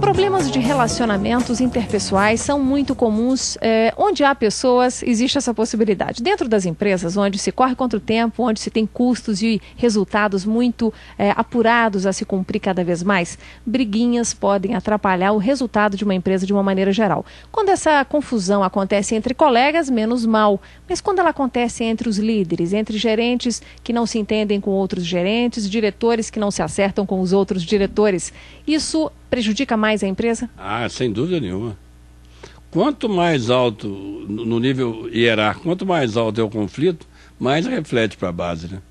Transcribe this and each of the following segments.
problemas de relacionamentos interpessoais são muito comuns eh, onde há pessoas, existe essa possibilidade. Dentro das empresas, onde se corre contra o tempo, onde se tem custos e resultados muito eh, apurados a se cumprir cada vez mais, briguinhas podem atrapalhar o resultado de uma empresa de uma maneira geral. Quando essa confusão acontece entre colegas, menos mal, mas quando ela acontece entre os líderes, entre gerentes que não se entendem com outros gerentes, diretores que não se acertam com os outros diretores, isso prejudica mais a empresa? Ah, sem dúvida nenhuma. Quanto mais alto no nível hierárquico, quanto mais alto é o conflito, mais reflete para a base, né?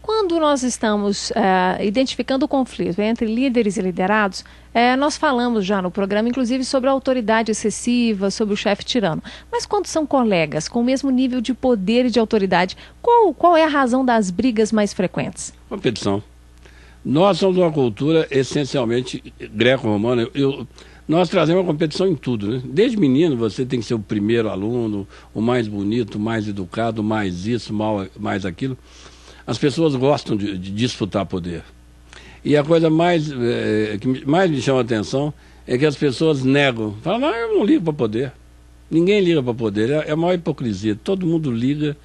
Quando nós estamos eh, identificando o conflito entre líderes e liderados, eh, nós falamos já no programa, inclusive, sobre a autoridade excessiva, sobre o chefe tirano. Mas quando são colegas com o mesmo nível de poder e de autoridade, qual, qual é a razão das brigas mais frequentes? Competição. Nós somos uma cultura essencialmente greco-romana. Nós trazemos uma competição em tudo, né? Desde menino você tem que ser o primeiro aluno, o mais bonito, o mais educado, mais isso, mal, mais aquilo. As pessoas gostam de, de disputar poder. E a coisa mais, é, que mais me chama a atenção é que as pessoas negam. Falam, não ah, eu não ligo para poder. Ninguém liga para poder. É, é a maior hipocrisia. Todo mundo liga.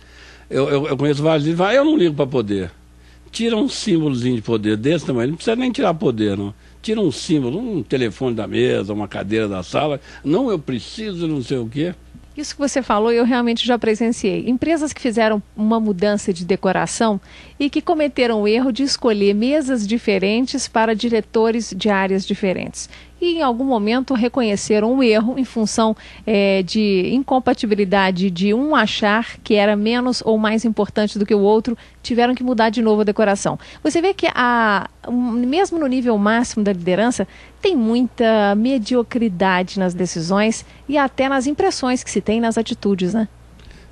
Eu, eu, eu conheço vários e falam, ah, eu não ligo para poder tira um símbolozinho de poder desse tamanho, não precisa nem tirar poder, não. Tira um símbolo, um telefone da mesa, uma cadeira da sala. Não, eu preciso, não sei o quê. Isso que você falou, eu realmente já presenciei. Empresas que fizeram uma mudança de decoração e que cometeram o erro de escolher mesas diferentes para diretores de áreas diferentes. E em algum momento reconheceram o um erro em função é, de incompatibilidade de um achar que era menos ou mais importante do que o outro, tiveram que mudar de novo a decoração. Você vê que a, mesmo no nível máximo da liderança, tem muita mediocridade nas decisões e até nas impressões que se tem nas atitudes, né?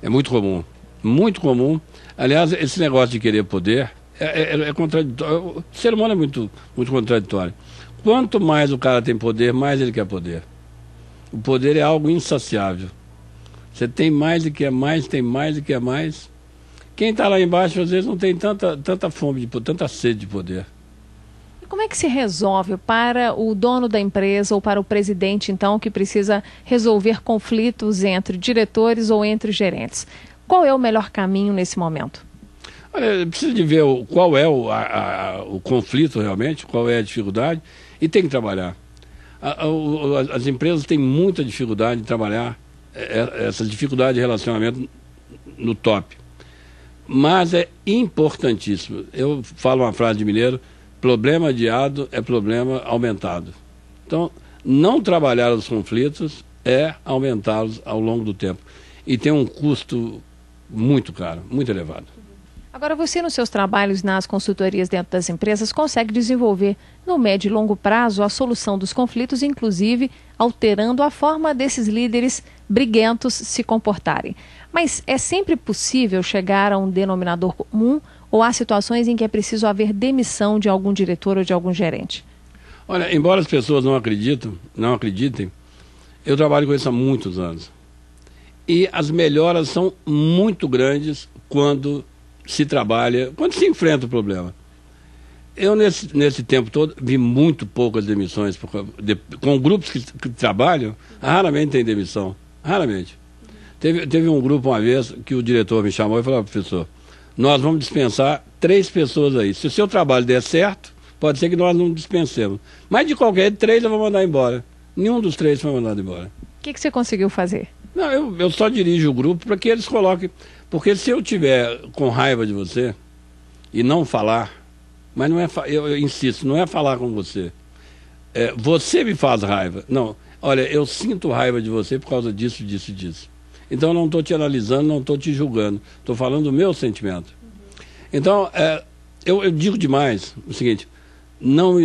É muito comum. Muito comum. Aliás, esse negócio de querer poder é, é, é contraditório. O ser humano é muito, muito contraditório. Quanto mais o cara tem poder, mais ele quer poder. O poder é algo insaciável. Você tem mais e quer mais, tem mais e quer mais. Quem está lá embaixo, às vezes, não tem tanta, tanta fome, de, tanta sede de poder. Como é que se resolve para o dono da empresa ou para o presidente, então, que precisa resolver conflitos entre diretores ou entre gerentes? Qual é o melhor caminho nesse momento? Olha, precisa de ver qual é o, a, a, o conflito realmente, qual é a dificuldade, e tem que trabalhar. A, as empresas têm muita dificuldade de trabalhar é, é, essa dificuldade de relacionamento no top. Mas é importantíssimo. Eu falo uma frase de mineiro, Problema adiado é problema aumentado. Então, não trabalhar os conflitos é aumentá-los ao longo do tempo. E tem um custo muito caro, muito elevado. Agora, você, nos seus trabalhos nas consultorias dentro das empresas, consegue desenvolver, no médio e longo prazo, a solução dos conflitos, inclusive alterando a forma desses líderes briguentos se comportarem. Mas é sempre possível chegar a um denominador comum ou há situações em que é preciso haver demissão de algum diretor ou de algum gerente? Olha, embora as pessoas não acreditem, não acreditem, eu trabalho com isso há muitos anos. E as melhoras são muito grandes quando se trabalha, quando se enfrenta o problema. Eu, nesse, nesse tempo todo, vi muito poucas demissões. com grupos que, que trabalham, raramente tem demissão. Raramente. Teve, teve um grupo uma vez que o diretor me chamou e falou, professor, nós vamos dispensar três pessoas aí. Se o seu trabalho der certo, pode ser que nós não dispensemos. Mas de qualquer três eu vou mandar embora. Nenhum dos três foi mandado embora. O que, que você conseguiu fazer? Não, eu, eu só dirijo o grupo para que eles coloquem. Porque se eu tiver com raiva de você e não falar, mas não é, eu, eu insisto, não é falar com você. É, você me faz raiva. Não, Olha, eu sinto raiva de você por causa disso, disso, disso. Então eu não estou te analisando, não estou te julgando. Estou falando do meu sentimento. Então, é, eu, eu, digo demais o seguinte: não,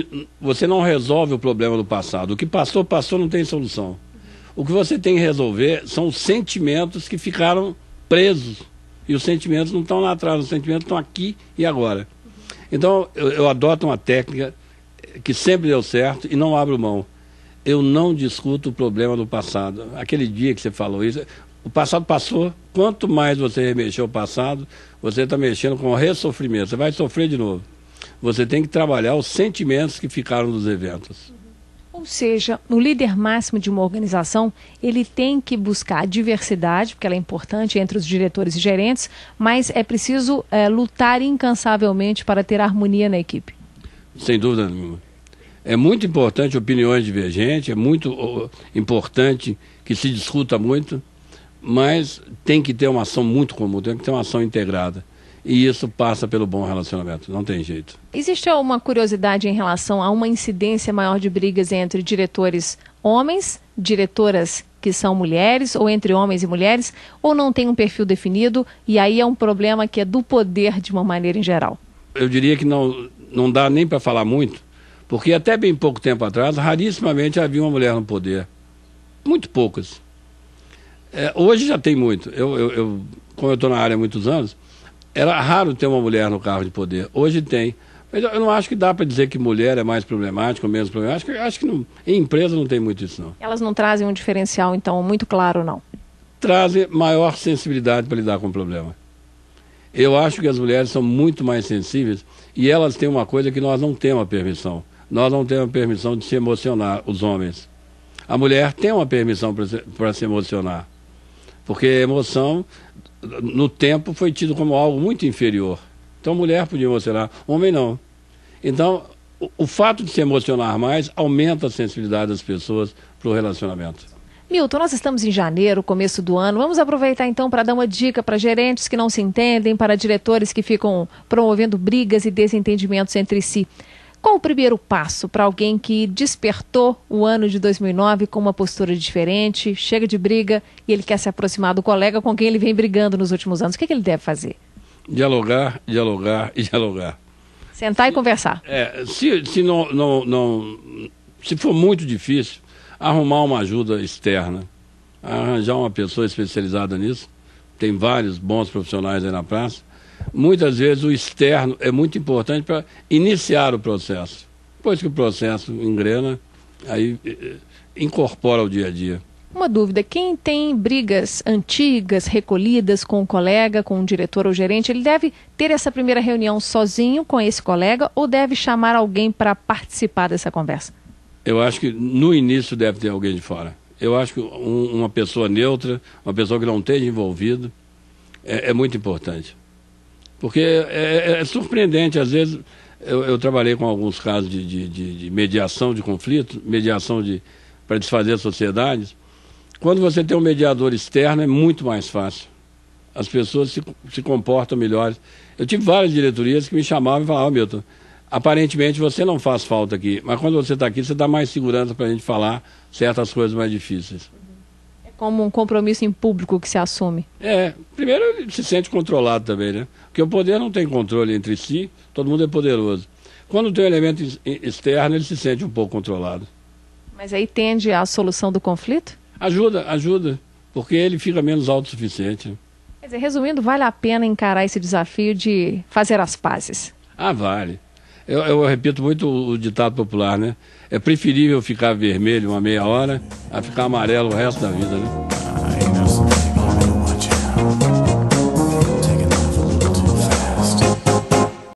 você não resolve o problema do passado. O que passou, passou, não tem solução. O que você tem que resolver são os sentimentos que ficaram presos. E os sentimentos não estão lá atrás, os sentimentos estão aqui e agora. Então, eu, eu adoto uma técnica que sempre deu certo e não abro mão eu não discuto o problema do passado. Aquele dia que você falou isso, o passado passou. Quanto mais você remexer o passado, você está mexendo com o ressofrimento. Você vai sofrer de novo. Você tem que trabalhar os sentimentos que ficaram dos eventos. Ou seja, o líder máximo de uma organização, ele tem que buscar a diversidade, porque ela é importante entre os diretores e gerentes, mas é preciso é, lutar incansavelmente para ter harmonia na equipe. Sem dúvida nenhuma é muito importante opiniões divergentes, é muito importante que se discuta muito, mas tem que ter uma ação muito comum, tem que ter uma ação integrada. E isso passa pelo bom relacionamento, não tem jeito. Existe alguma curiosidade em relação a uma incidência maior de brigas entre diretores homens, diretoras que são mulheres, ou entre homens e mulheres, ou não tem um perfil definido, e aí é um problema que é do poder de uma maneira em geral? Eu diria que não, não dá nem para falar muito, porque até bem pouco tempo atrás, rarissimamente havia uma mulher no poder. Muito poucas. É, hoje já tem muito. Eu, eu, eu como eu estou na área há muitos anos, era raro ter uma mulher no carro de poder. Hoje tem. Mas eu não acho que dá para dizer que mulher é mais problemática ou menos problemática. Eu acho que não, em empresa não tem muito isso, não. Elas não trazem um diferencial, então, muito claro, não? Trazem maior sensibilidade para lidar com o problema. Eu acho que as mulheres são muito mais sensíveis e elas têm uma coisa que nós não temos a permissão, nós não temos permissão de se emocionar, os homens. A mulher tem uma permissão para se emocionar. Porque a emoção, no tempo, foi tido como algo muito inferior. Então, mulher podia emocionar, homem não. Então, o, o fato de se emocionar mais aumenta a sensibilidade das pessoas para o relacionamento. Milton, nós estamos em janeiro, começo do ano. Vamos aproveitar então para dar uma dica para gerentes que não se entendem, para diretores que ficam promovendo brigas e desentendimentos entre si. Qual o primeiro passo para alguém que despertou o ano de 2009 com uma postura diferente, chega de briga e ele quer se aproximar do colega com quem ele vem brigando nos últimos anos? O que, é que ele deve fazer? Dialogar, dialogar e dialogar. Sentar se, e conversar. É, se, se, não, não, não, se for muito difícil, arrumar uma ajuda externa, arranjar uma pessoa especializada nisso. Tem vários bons profissionais aí na praça muitas vezes o externo é muito importante para iniciar o processo. Depois que o processo engrena, aí eh, eh, incorpora o dia a dia. Uma dúvida: quem tem brigas antigas recolhidas com o um colega, com o um diretor ou gerente, ele deve ter essa primeira reunião sozinho com esse colega ou deve chamar alguém para participar dessa conversa? Eu acho que no início deve ter alguém de fora. Eu acho que um, uma pessoa neutra, uma pessoa que não esteja envolvida, é, é muito importante. Porque é, é, é surpreendente, às vezes, eu, eu, trabalhei com alguns casos de, de, de, de mediação de conflitos, mediação de, para desfazer sociedades. Quando você tem um mediador externo, é muito mais fácil. As pessoas se, se comportam melhores. Eu tive várias diretorias que me chamavam e falavam, oh, Milton, aparentemente você não faz falta aqui, mas quando você está aqui, você dá mais segurança para a gente falar certas coisas mais difíceis como um compromisso em público que se assume? É, primeiro ele se sente controlado também, né? Porque o poder não tem controle entre si, todo mundo é poderoso. Quando tem um elemento externo, ele se sente um pouco controlado. Mas aí tende à solução do conflito? Ajuda, ajuda, porque ele fica menos autossuficiente. Quer dizer, resumindo, vale a pena encarar esse desafio de fazer as pazes? Ah, vale. Eu, eu repito muito o, o ditado popular, né? É preferível ficar vermelho uma meia hora a ficar amarelo o resto da vida, né?